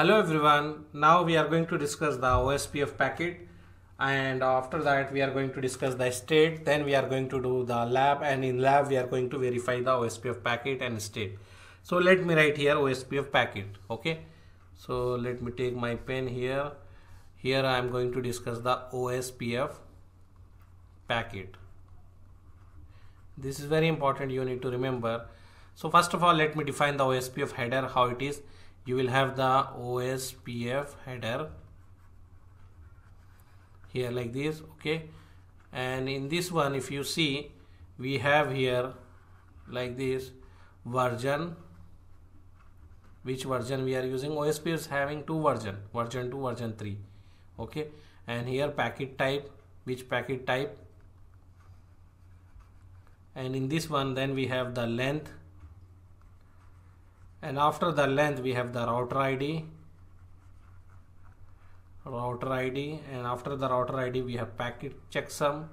Hello everyone, now we are going to discuss the OSPF packet and after that we are going to discuss the state then we are going to do the lab and in lab we are going to verify the OSPF packet and state. So let me write here OSPF packet okay. So let me take my pen here. Here I am going to discuss the OSPF packet. This is very important you need to remember. So first of all let me define the OSPF header how it is you will have the ospf header here like this okay and in this one if you see we have here like this version which version we are using osp is having two version version 2 version 3 okay and here packet type which packet type and in this one then we have the length and after the length we have the router ID router ID and after the router ID we have packet checksum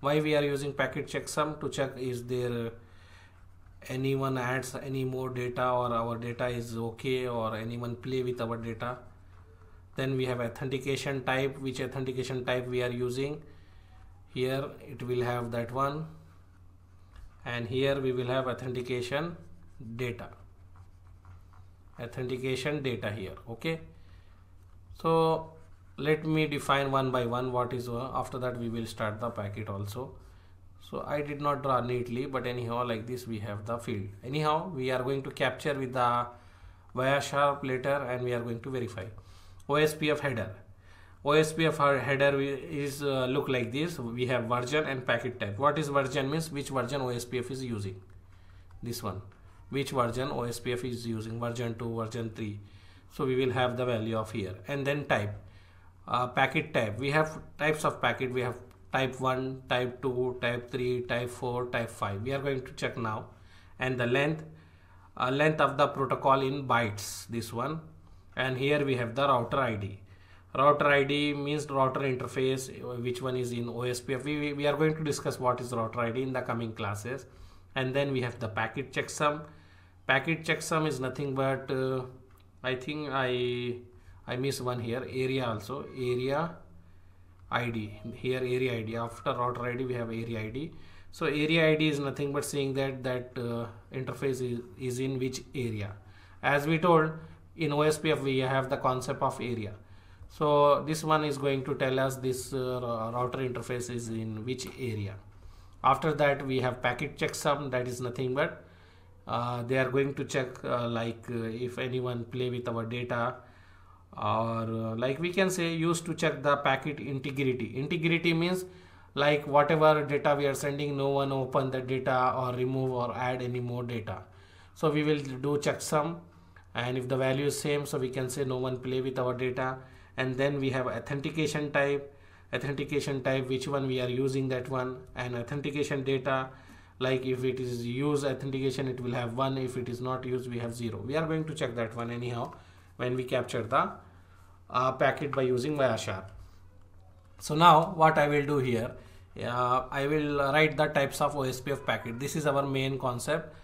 why we are using packet checksum to check is there anyone adds any more data or our data is okay or anyone play with our data then we have authentication type which authentication type we are using here it will have that one and here we will have authentication data authentication data here okay so let me define one by one what is uh, after that we will start the packet also so I did not draw neatly but anyhow like this we have the field anyhow we are going to capture with the via sharp later and we are going to verify OSPF header OSPF header is uh, look like this we have version and packet type what is version means which version OSPF is using this one which version OSPF is using version 2 version 3 so we will have the value of here and then type uh, packet type we have types of packet we have type 1 type 2 type 3 type 4 type 5 we are going to check now and the length uh, length of the protocol in bytes this one and here we have the router id router id means router interface which one is in ospf we, we are going to discuss what is router id in the coming classes and then we have the packet checksum packet checksum is nothing but uh, I think I I miss one here area also area ID here area ID after router ID we have area ID so area ID is nothing but saying that that uh, interface is, is in which area as we told in OSPF we have the concept of area so this one is going to tell us this uh, router interface is in which area after that we have packet checksum that is nothing but uh, they are going to check uh, like uh, if anyone play with our data or uh, like we can say used to check the packet integrity integrity means like whatever data we are sending no one open the data or remove or add any more data so we will do checksum and if the value is same so we can say no one play with our data and then we have authentication type authentication type which one we are using that one and authentication data like if it is use authentication it will have one if it is not used we have zero we are going to check that one anyhow when we capture the uh, packet by using Wireshark. so now what i will do here uh, i will write the types of ospf packet this is our main concept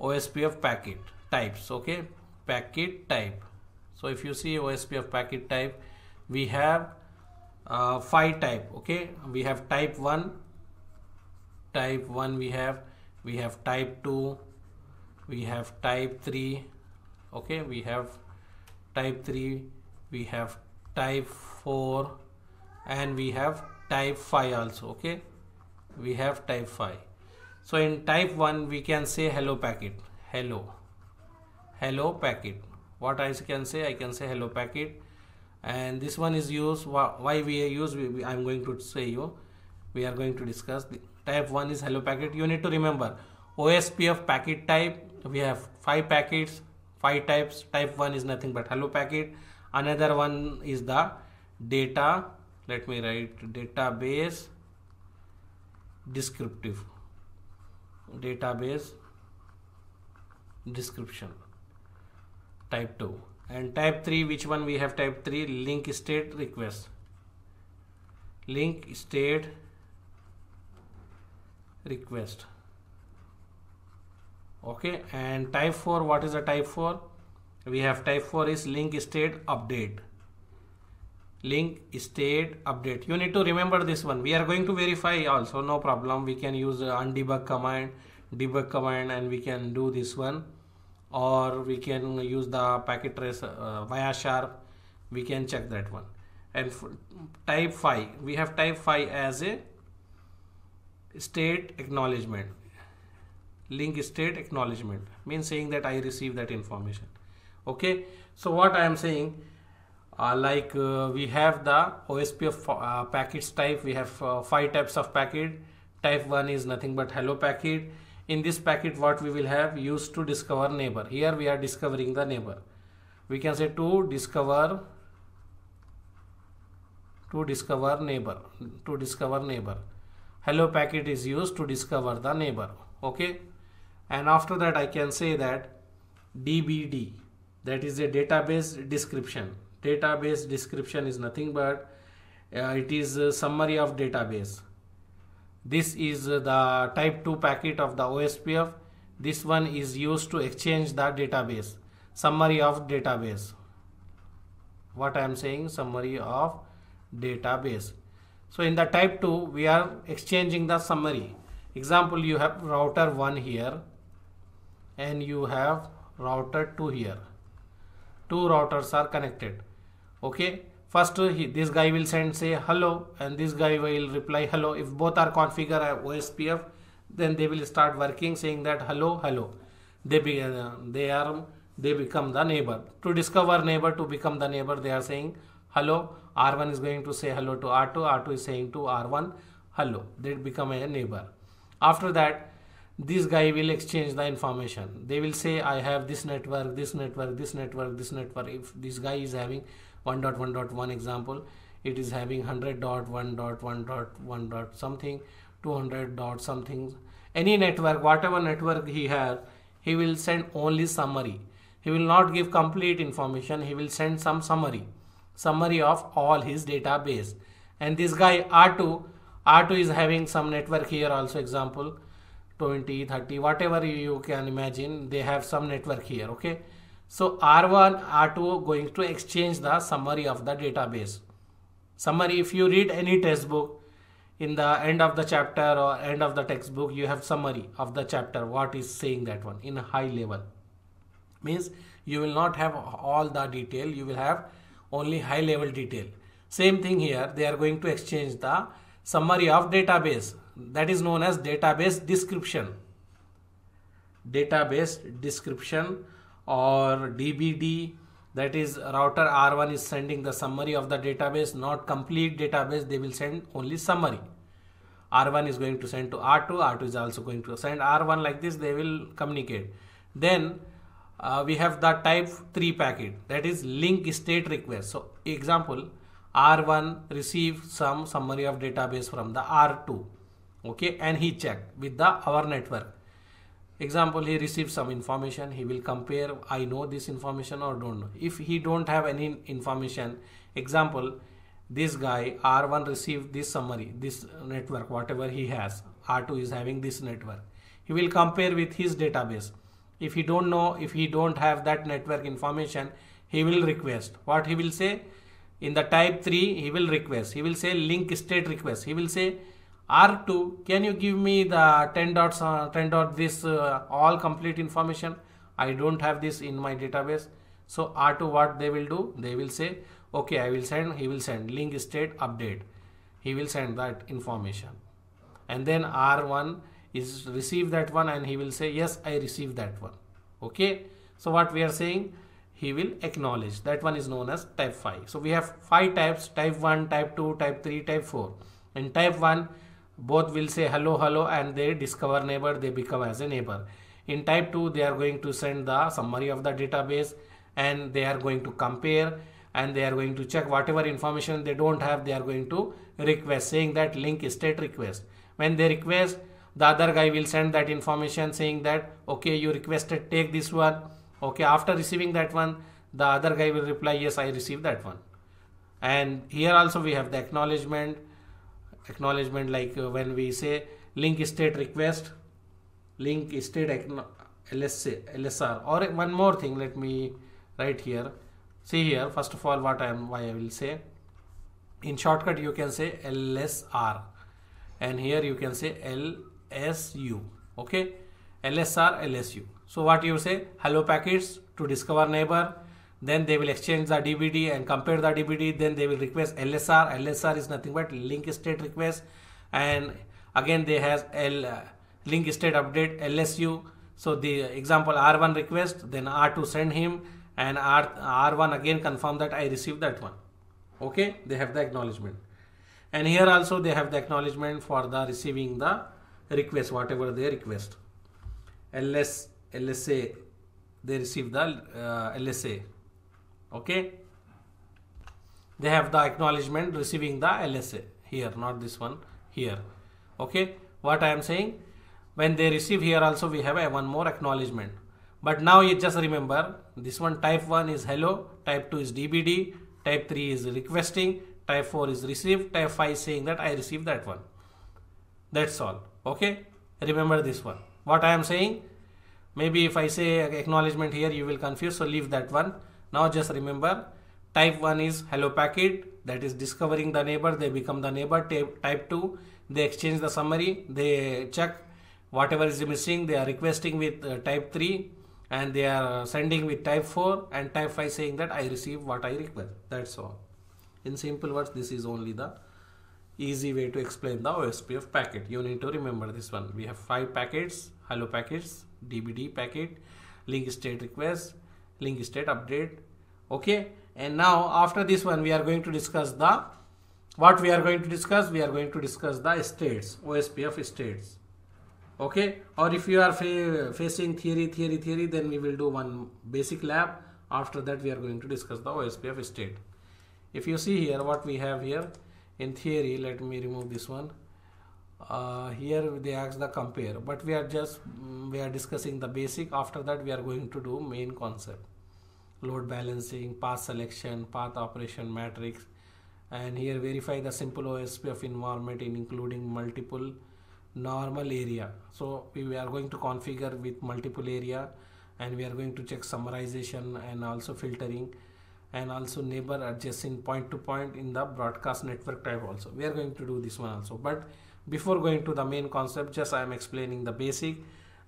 ospf packet types okay packet type so if you see ospf packet type we have uh, five type okay we have type 1 type 1 we have we have type 2 we have type 3 okay we have type 3 we have type 4 and we have type 5 also okay we have type 5 so in type 1 we can say hello packet hello hello packet what I can say I can say hello packet and this one is used why we use I'm going to say you we are going to discuss the type 1 is hello packet you need to remember ospf packet type we have five packets five types type 1 is nothing but hello packet another one is the data let me write database descriptive database description type 2 and type 3 which one we have type 3 link state request link state request okay and type 4 what is the type 4 we have type 4 is link state update link state update you need to remember this one we are going to verify also no problem we can use undebug command debug command and we can do this one or we can use the packet trace uh, via sharp we can check that one and type 5 we have type 5 as a state acknowledgement link state acknowledgement means saying that I receive that information okay so what I am saying uh, like uh, we have the OSPF uh, packets type we have uh, five types of packet type 1 is nothing but hello packet in this packet what we will have used to discover neighbor here we are discovering the neighbor we can say to discover to discover neighbor to discover neighbor hello packet is used to discover the neighbor okay and after that I can say that DBD that is a database description database description is nothing but uh, it is a summary of database this is uh, the type 2 packet of the OSPF this one is used to exchange the database summary of database what I am saying summary of database so in the type 2, we are exchanging the summary. Example, you have router 1 here and you have router 2 here. Two routers are connected. Okay. First, this guy will send say hello and this guy will reply hello. If both are configured OSPF, then they will start working saying that hello, hello. They, be, uh, they are they become the neighbor. To discover neighbor, to become the neighbor, they are saying hello R1 is going to say hello to R2, R2 is saying to R1 hello. They become a neighbor. After that, this guy will exchange the information. They will say I have this network, this network, this network, this network. If this guy is having 1.1.1 example, it is having 100.1.1.1 something, 200 something. Any network, whatever network he has, he will send only summary. He will not give complete information. He will send some summary summary of all his database and this guy R2 R2 is having some network here also example 20 30 whatever you can imagine they have some network here okay so R1 R2 going to exchange the summary of the database summary if you read any textbook in the end of the chapter or end of the textbook you have summary of the chapter what is saying that one in high level means you will not have all the detail you will have only high level detail. Same thing here, they are going to exchange the summary of database that is known as database description. Database description or DBD that is router R1 is sending the summary of the database not complete database they will send only summary. R1 is going to send to R2, R2 is also going to send R1 like this they will communicate. Then uh, we have the type 3 packet that is link state request. So example R1 receive some summary of database from the R2 okay and he check with the our network. Example he receives some information he will compare I know this information or don't know. If he don't have any information example this guy R1 received this summary this network whatever he has R2 is having this network. He will compare with his database if he don't know if he don't have that network information he will request what he will say in the type 3 he will request he will say link state request he will say r2 can you give me the 10 dots uh, 10 dot this uh, all complete information i don't have this in my database so r2 what they will do they will say okay i will send he will send link state update he will send that information and then r1 is receive that one and he will say yes i receive that one okay so what we are saying he will acknowledge that one is known as type 5 so we have five types type 1 type 2 type 3 type 4 in type 1 both will say hello hello and they discover neighbor they become as a neighbor in type 2 they are going to send the summary of the database and they are going to compare and they are going to check whatever information they don't have they are going to request saying that link state request when they request the other guy will send that information saying that okay you requested take this one okay after receiving that one the other guy will reply yes i received that one and here also we have the acknowledgement acknowledgement like uh, when we say link state request link state lsr or one more thing let me write here see here first of all what i am why i will say in shortcut you can say lsr and here you can say l LSU. Okay, LSR, LSU. So what you say? Hello packets to discover neighbor. Then they will exchange the DVD and compare the DVD. Then they will request LSR. LSR is nothing but link state request. And again they have L uh, link state update LSU. So the example R1 request, then R2 send him and R, R1 again confirm that I received that one. Okay, they have the acknowledgement. And here also they have the acknowledgement for the receiving the request, whatever they request. LS, LSA, they receive the uh, LSA. Okay. They have the acknowledgement receiving the LSA here, not this one here. Okay. What I am saying? When they receive here also we have a one more acknowledgement. But now you just remember this one type 1 is hello, type 2 is DBD, type 3 is requesting, type 4 is received. type 5 saying that I received that one. That's all okay remember this one what i am saying maybe if i say acknowledgement here you will confuse so leave that one now just remember type 1 is hello packet that is discovering the neighbor they become the neighbor type 2 they exchange the summary they check whatever is missing they are requesting with uh, type 3 and they are sending with type 4 and type 5 saying that i receive what i request that's all in simple words this is only the easy way to explain the OSPF packet. You need to remember this one. We have five packets, hello packets, DBD packet, link state request, link state update. Okay. And now after this one, we are going to discuss the, what we are going to discuss? We are going to discuss the states, OSPF states. Okay. Or if you are fa facing theory, theory, theory, then we will do one basic lab. After that, we are going to discuss the OSPF state. If you see here, what we have here, in theory let me remove this one uh, here they ask the compare but we are just mm, we are discussing the basic after that we are going to do main concept load balancing path selection path operation matrix and here verify the simple OSP of environment in including multiple normal area so we are going to configure with multiple area and we are going to check summarization and also filtering and also neighbor adjacent point to point in the broadcast network type also we are going to do this one also but before going to the main concept just i am explaining the basic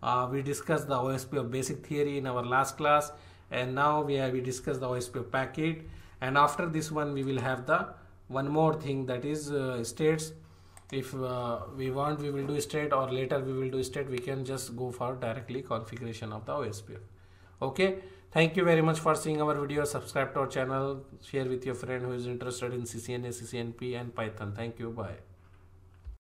uh, we discussed the osp of basic theory in our last class and now we have we discussed the osp of packet and after this one we will have the one more thing that is uh, states if uh, we want we will do state or later we will do state we can just go for directly configuration of the ospf okay Thank you very much for seeing our video. Subscribe to our channel. Share with your friend who is interested in CCNA, CCNP and Python. Thank you. Bye.